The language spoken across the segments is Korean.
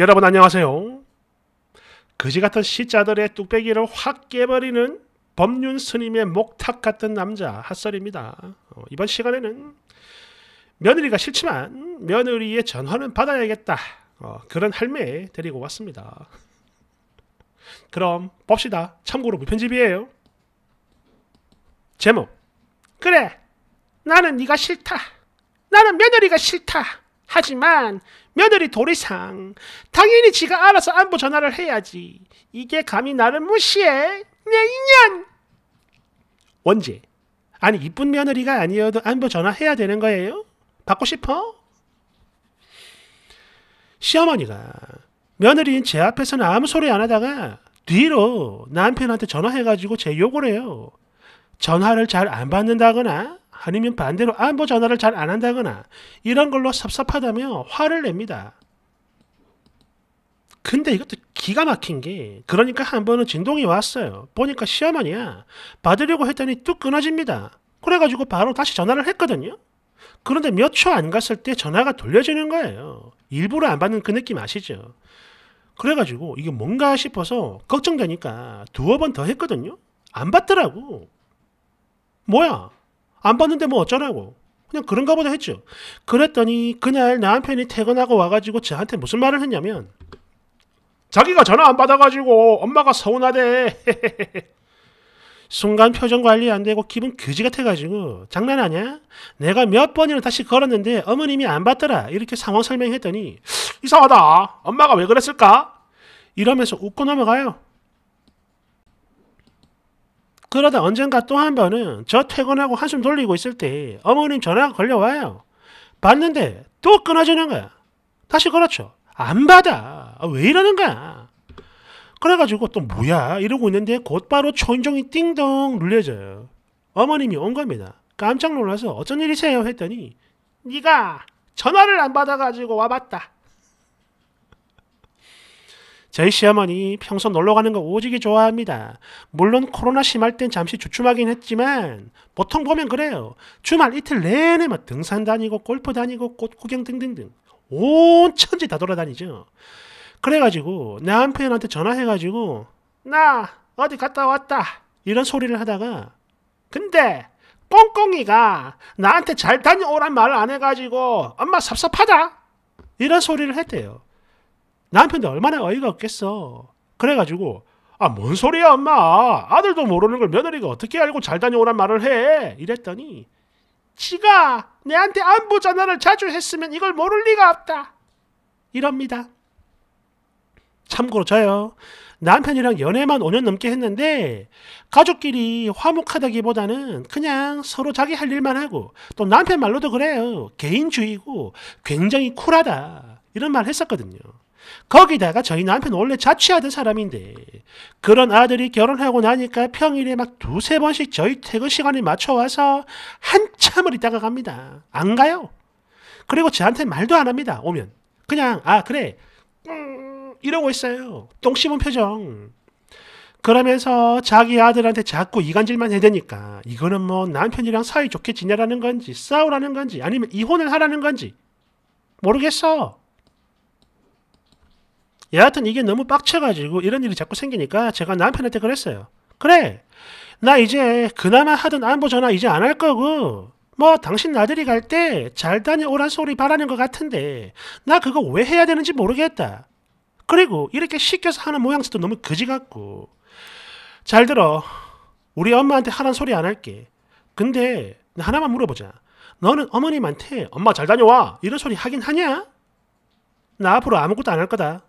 여러분 안녕하세요. 그지같은 시자들의 뚝배기를 확 깨버리는 법륜 스님의 목탁 같은 남자 핫설입니다. 어, 이번 시간에는 며느리가 싫지만 며느리의 전화는 받아야겠다. 어, 그런 할매 데리고 왔습니다. 그럼 봅시다. 참고로 무편집이에요. 제목 그래 나는 네가 싫다. 나는 며느리가 싫다. 하지만 며느리 도리상 당연히 지가 알아서 안부 전화를 해야지. 이게 감히 나를 무시해? 내 인연! 원재, 아니 이쁜 며느리가 아니어도 안부 전화해야 되는 거예요? 받고 싶어? 시어머니가 며느리인 제 앞에서는 아무 소리 안 하다가 뒤로 남편한테 전화해가지고 제 욕을 해요. 전화를 잘 안 받는다거나 아니면 반대로 안 보 전화를 잘 안 한다거나 이런 걸로 섭섭하다며 화를 냅니다. 근데 이것도 기가 막힌 게 그러니까 한 번은 진동이 왔어요. 보니까 시어머니야. 받으려고 했더니 뚝 끊어집니다. 그래가지고 바로 다시 전화를 했거든요. 그런데 몇 초 안 갔을 때 전화가 돌려지는 거예요. 일부러 안 받는 그 느낌 아시죠? 그래가지고 이게 뭔가 싶어서 걱정되니까 두어 번 더 했거든요. 안 받더라고. 뭐야? 안 봤는데 뭐 어쩌라고. 그냥 그런가 보다 했죠. 그랬더니 그날 남편이 퇴근하고 와가지고 저한테 무슨 말을 했냐면 자기가 전화 안 받아가지고 엄마가 서운하대. 순간 표정 관리 안 되고 기분 그지 같아가지고 장난 아니야? 내가 몇 번이나 다시 걸었는데 어머님이 안 받더라 이렇게 상황 설명했더니 이상하다 엄마가 왜 그랬을까? 이러면서 웃고 넘어가요 그러다 언젠가 또 한 번은 저 퇴근하고 한숨 돌리고 있을 때 어머님 전화가 걸려와요. 받는데 또 끊어지는 거야. 다시 걸었죠. 안 받아. 아, 왜 이러는 거야. 그래가지고 또 뭐야 이러고 있는데 곧바로 초인종이 띵동 눌려져요. 어머님이 온 겁니다. 깜짝 놀라서 어쩐 일이세요 했더니 네가 전화를 안 받아가지고 와봤다. 저희 시어머니 평소 놀러 가는 거 오지게 좋아합니다. 물론 코로나 심할 땐 잠시 주춤하긴 했지만 보통 보면 그래요. 주말 이틀 내내 막 뭐 등산 다니고 골프 다니고 꽃 구경 등등등 온 천지 다 돌아다니죠. 그래가지고 남편한테 전화해가지고 나 어디 갔다 왔다 이런 소리를 하다가 근데 꽁꽁이가 나한테 잘 다녀오란 말을 안 해가지고 엄마 섭섭하다 이런 소리를 했대요. 남편도 얼마나 어이가 없겠어. 그래가지고 아 뭔 소리야 엄마 아들도 모르는 걸 며느리가 어떻게 알고 잘 다녀오란 말을 해 이랬더니 지가 내한테 안부 전화를 자주 했으면 이걸 모를 리가 없다 이럽니다. 참고로 저요 남편이랑 연애만 5년 넘게 했는데 가족끼리 화목하다기보다는 그냥 서로 자기 할 일만 하고 또 남편 말로도 그래요 개인주의고 굉장히 쿨하다 이런 말 했었거든요. 거기다가 저희 남편 원래 자취하던 사람인데 그런 아들이 결혼하고 나니까 평일에 막 두세 번씩 저희 퇴근 시간에 맞춰와서 한참을 있다가 갑니다. 안 가요. 그리고 저한테 말도 안 합니다. 오면. 그냥 아 그래 음, 이러고 있어요. 똥 씹은 표정. 그러면서 자기 아들한테 자꾸 이간질만 해대니까 이거는 뭐 남편이랑 사이좋게 지내라는 건지 싸우라는 건지 아니면 이혼을 하라는 건지 모르겠어. 여하튼 이게 너무 빡쳐가지고 이런 일이 자꾸 생기니까 제가 남편한테 그랬어요. 그래, 나 이제 그나마 하던 안보 전화 이제 안 할 거고, 뭐 당신 나들이 갈 때 잘 다녀오란 소리 바라는 것 같은데, 나 그거 왜 해야 되는지 모르겠다. 그리고 이렇게 시켜서 하는 모양새도 너무 거지 같고. 잘 들어. 우리 엄마한테 하란 소리 안 할게. 근데 하나만 물어보자. 너는 어머님한테 엄마 잘 다녀와 이런 소리 하긴 하냐? 나 앞으로 아무것도 안 할 거다.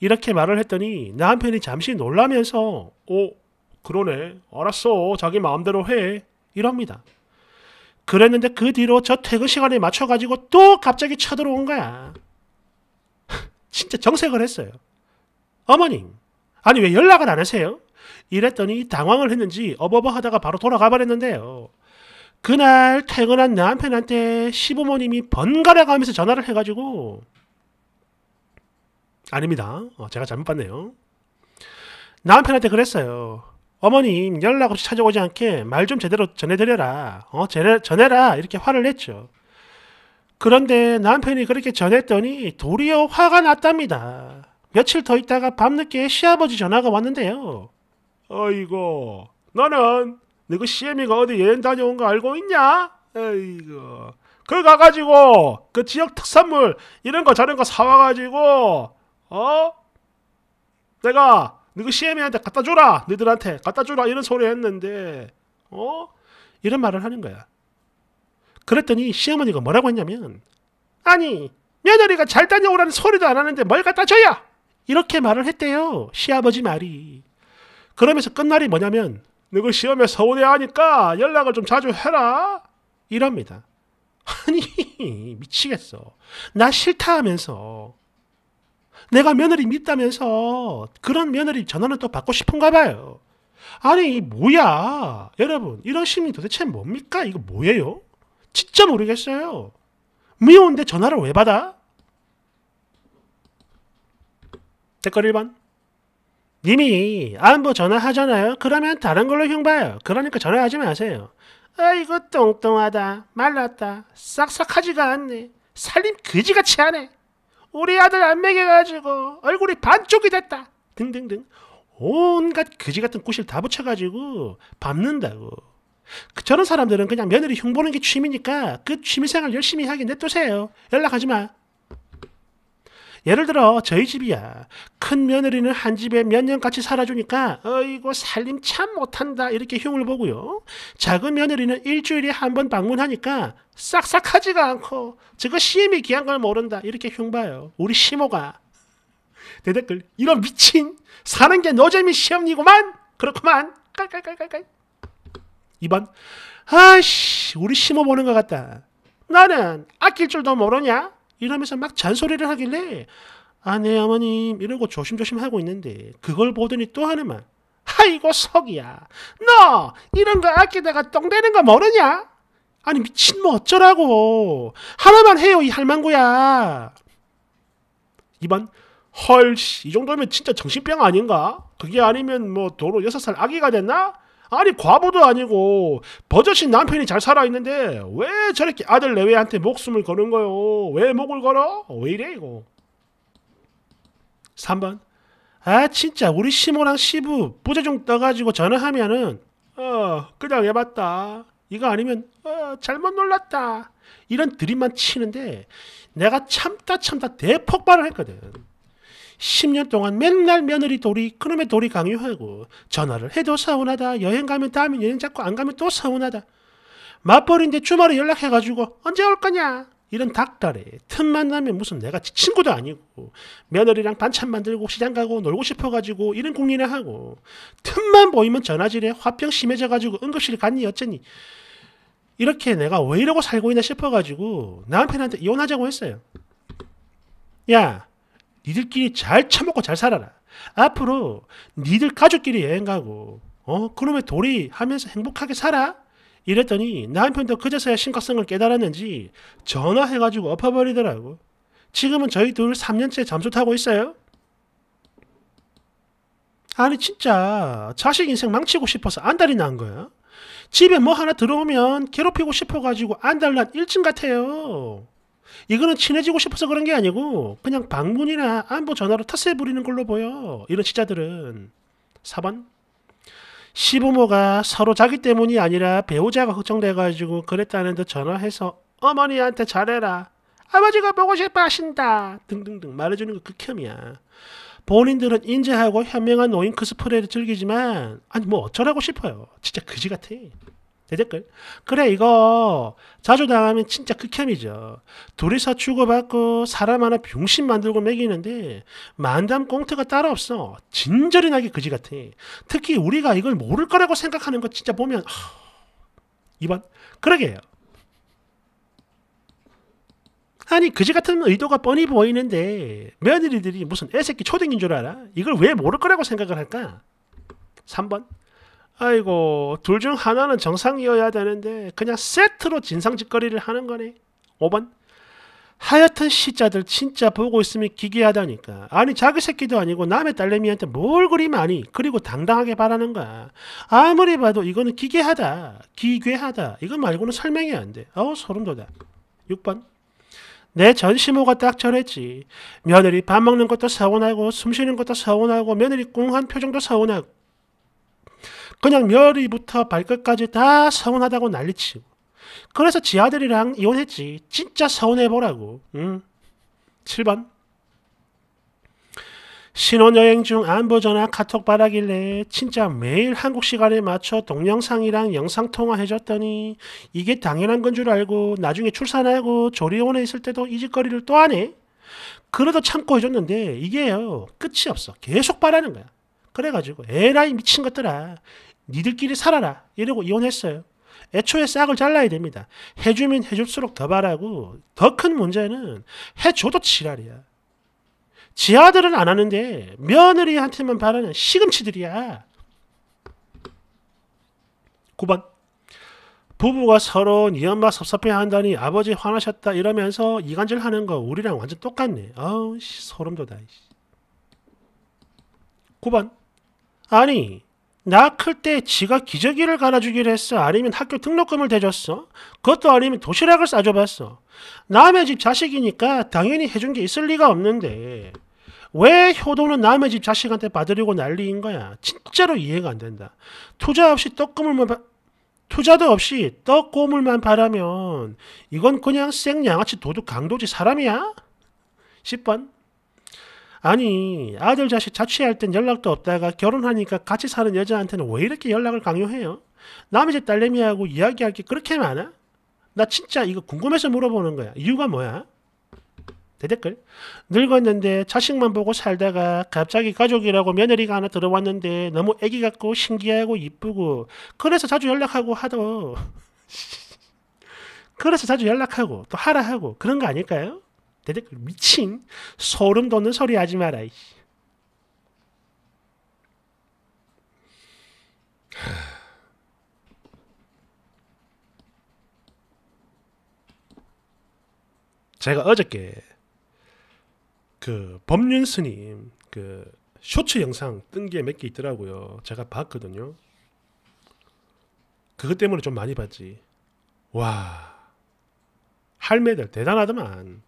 이렇게 말을 했더니 남편이 잠시 놀라면서 오 어, 그러네 알았어 자기 마음대로 해 이럽니다. 그랬는데 그 뒤로 저 퇴근 시간에 맞춰가지고 또 갑자기 쳐들어온 거야. 진짜 정색을 했어요. 어머님, 아니 왜 연락을 안 하세요? 이랬더니 당황을 했는지 어버버 하다가 바로 돌아가 버렸는데요. 그날 퇴근한 남편한테 시부모님이 번갈아 가면서 전화를 해가지고 아닙니다. 어, 제가 잘못 봤네요. 남편한테 그랬어요. 어머님 연락 없이 찾아오지 않게 말 좀 제대로 전해드려라. 어, 전해, 전해라. 이렇게 화를 냈죠. 그런데 남편이 그렇게 전했더니 도리어 화가 났답니다. 며칠 더 있다가 밤늦게 시아버지 전화가 왔는데요. 어이고, 너는 너그 시애미가 어디 여행 다녀온 거 알고 있냐? 어이고, 그 가가지고 그 지역 특산물 이런 거 저런 거 사와가지고 어? 내가 너희 시애미한테 갖다 줘라 너희들한테 갖다 줘라 이런 소리 했는데 어? 이런 말을 하는 거야 그랬더니 시어머니가 뭐라고 했냐면 아니 며느리가 잘 다녀오라는 소리도 안 하는데 뭘 갖다 줘야 이렇게 말을 했대요 시아버지 말이 그러면서 끝날이 뭐냐면 너희 시험에 서운해하니까 연락을 좀 자주 해라 이럽니다 아니 미치겠어 나 싫다 하면서 내가 며느리 믿다면서 그런 며느리 전화는 또 받고 싶은가 봐요. 아니 뭐야 여러분 이런 심리 도대체 뭡니까 이거 뭐예요? 진짜 모르겠어요. 미운데 전화를 왜 받아? 댓글 1번 님이 안부 전화하잖아요. 그러면 다른 걸로 흉봐요. 그러니까 전화하지 마세요. 아이거 똥똥하다 말랐다 싹싹하지가 않네 살림 그지같이 하네 우리 아들 안 먹여가지고 얼굴이 반쪽이 됐다 등등등 온갖 그지 같은 꼬실 다 붙여가지고 밟는다고 그 저런 사람들은 그냥 며느리 흉 보는 게 취미니까 그 취미생활 열심히 하긴 냅두세요 연락하지 마 예를 들어 저희 집이야 큰 며느리는 한 집에 몇 년 같이 살아주니까 어이고 살림 참 못한다 이렇게 흉을 보고요. 작은 며느리는 일주일에 한 번 방문하니까 싹싹하지가 않고 저거 시험이 귀한 걸 모른다 이렇게 흉 봐요. 우리 시모가 대댓글 이런 미친 사는 게 노잼이 시험이구만 그렇구만 깔깔깔깔깔 2번 아씨 우리 시모 보는 것 같다 나는 아낄 줄도 모르냐 이러면서 막 잔소리를 하길래 아, 네, 어머님. 이러고 조심조심 하고 있는데, 그걸 보더니 또 하는 말. 아이고, 석이야. 너! 이런 거 아끼다가 똥 되는 거 모르냐? 아니, 미친 뭐 어쩌라고. 하나만 해요, 이 할망구야. 이번 헐, 씨, 이 정도면 진짜 정신병 아닌가? 그게 아니면 뭐 도로 6살 아기가 됐나? 아니 과부도 아니고 버젓이 남편이 잘 살아있는데 왜 저렇게 아들 내외한테 목숨을 거는 거요? 왜 목을 걸어? 왜 이래 이거? 3번. 아, 진짜 우리 시모랑 시부 부재중 떠가지고 전화하면은 어, 그냥 해봤다. 이거 아니면 어, 잘못 놀랐다. 이런 드립만 치는데 내가 참다 참다 대폭발을 했거든. 10년 동안 맨날 며느리 돌이 그놈의 돌이 강요하고 전화를 해도 서운하다. 여행 가면 다음에 여행 잡고 안 가면 또 서운하다. 맞벌인데 주말에 연락해가지고 언제 올 거냐? 이런 닭다리 틈만 나면 무슨 내가 친구도 아니고 며느리랑 반찬 만들고 시장 가고 놀고 싶어가지고 이런 국리나 하고 틈만 보이면 전화질에 화병 심해져가지고 응급실 갔니 어쩌니 이렇게 내가 왜 이러고 살고 있나 싶어가지고 남편한테 이혼하자고 했어요. 야 니들끼리 잘 처먹고 잘 살아라. 앞으로 니들 가족끼리 여행 가고 어 그놈의 도리 하면서 행복하게 살아. 이랬더니 남편도 그제서야 심각성을 깨달았는지 전화해가지고 엎어버리더라고. 지금은 저희 둘 3년째 잠수 타고 있어요. 아니 진짜 자식 인생 망치고 싶어서 안달이 난 거야. 집에 뭐 하나 들어오면 괴롭히고 싶어가지고 안달난 일진 같아요. 이거는 친해지고 싶어서 그런 게 아니고 그냥 방문이나 안보 전화로 텃세 부리는 걸로 보여. 이런 시자들은 4번 시부모가 서로 자기 때문이 아니라 배우자가 걱정돼가지고 그랬다는 듯 전화해서 어머니한테 잘해라. 아버지가 보고 싶어 하신다. 등등등 말해주는 거 극혐이야. 본인들은 인재하고 현명한 노인크 그 스프레를 즐기지만 아니 뭐 어쩌라고 싶어요. 진짜 그지 같아. 대댓글. 그래, 이거 자주 당하면 진짜 극혐이죠. 둘이서 주고받고 사람 하나 병신 만들고 먹이는데 만담 꽁트가 따로 없어. 진절이나게 그지 같아. 특히 우리가 이걸 모를 거라고 생각하는 거 진짜 보면 이번 그러게요. 아니 그지 같은 의도가 뻔히 보이는데 며느리들이 무슨 애새끼 초딩인 줄 알아? 이걸 왜 모를 거라고 생각을 할까? 3번 아이고 둘 중 하나는 정상이어야 되는데 그냥 세트로 진상짓거리를 하는 거네. 5번 하여튼 시자들 진짜 보고 있으면 기괴하다니까. 아니 자기 새끼도 아니고 남의 딸내미한테 뭘 그리 많이 그리고 당당하게 바라는 거야. 아무리 봐도 이거는 기괴하다. 기괴하다. 이거 말고는 설명이 안 돼. 어우 소름 돋아. 6번 내 전시모가 딱 저랬지. 며느리 밥 먹는 것도 서운하고 숨 쉬는 것도 서운하고 며느리 꿍한 표정도 서운하고 그냥 며리부터 발끝까지 다 서운하다고 난리치고. 그래서 지 아들이랑 이혼했지. 진짜 서운해보라고. 응. 7번. 신혼여행 중 안부 전화 카톡 받아길래 진짜 매일 한국 시간에 맞춰 동영상이랑 영상통화 해줬더니 이게 당연한 건 줄 알고 나중에 출산하고 조리원에 있을 때도 이 짓거리를 또 하네? 그래도 참고 해줬는데 이게요 끝이 없어 계속 바라는 거야 그래가지고 에라이 미친 것들아 니들끼리 살아라 이러고 이혼했어요. 애초에 싹을 잘라야 됩니다. 해주면 해줄수록 더 바라고 더 큰 문제는 해줘도 지랄이야. 지 아들은 안 하는데 며느리한테만 바라는 시금치들이야. 9번 부부가 서로 네 엄마 섭섭해한다니 아버지 화나셨다 이러면서 이간질 하는 거 우리랑 완전 똑같네. 아우 소름 돋아. 9번 아니 나클때 지가 기저귀를 갈아주기로 했어. 아니면 학교 등록금을 대줬어. 그것도 아니면 도시락을 싸줘봤어. 남의 집 자식이니까 당연히 해준 게 있을 리가 없는데 왜 효도는 남의 집 자식한테 받으려고 난리인 거야. 진짜로 이해가 안 된다. 투자 없이 떡고물만 바... 투자도 없이 떡고물만 바라면 이건 그냥 생 양아치 도둑 강도지 사람이야? 10번 아니 아들 자식 자취할 땐 연락도 없다가 결혼하니까 같이 사는 여자한테는 왜 이렇게 연락을 강요해요? 남의 집 딸내미하고 이야기할 게 그렇게 많아? 나 진짜 이거 궁금해서 물어보는 거야. 이유가 뭐야? 대댓글 늙었는데 자식만 보고 살다가 갑자기 가족이라고 며느리가 하나 들어왔는데 너무 애기 같고 신기하고 이쁘고 그래서 자주 연락하고 하도 그래서 자주 연락하고 또 하라 하고 그런 거 아닐까요? 대체 미친 소름 돋는 소리 하지 마라. 이씨. 제가 어저께 그 법륜 스님 그 쇼츠 영상 뜬 게 몇 개 있더라고요. 제가 봤거든요. 그것 때문에 좀 많이 봤지. 와 할매들 대단하더만.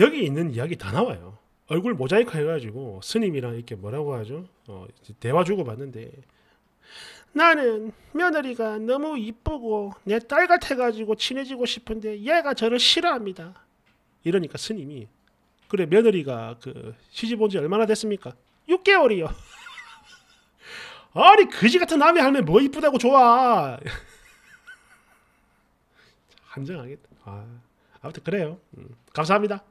여기 있는 이야기 다 나와요. 얼굴 모자이크 해가지고 스님이랑 이렇게 뭐라고 하죠? 어, 대화 주고 받는데 나는 며느리가 너무 이쁘고 내 딸 같아가지고 친해지고 싶은데 얘가 저를 싫어합니다. 이러니까 스님이 그래 며느리가 그 시집 온 지 얼마나 됐습니까? 6개월이요. 아니 그지 같은 남의 할매 뭐 이쁘다고 좋아. 한정하겠다. 아, 아무튼 그래요. 음, 감사합니다.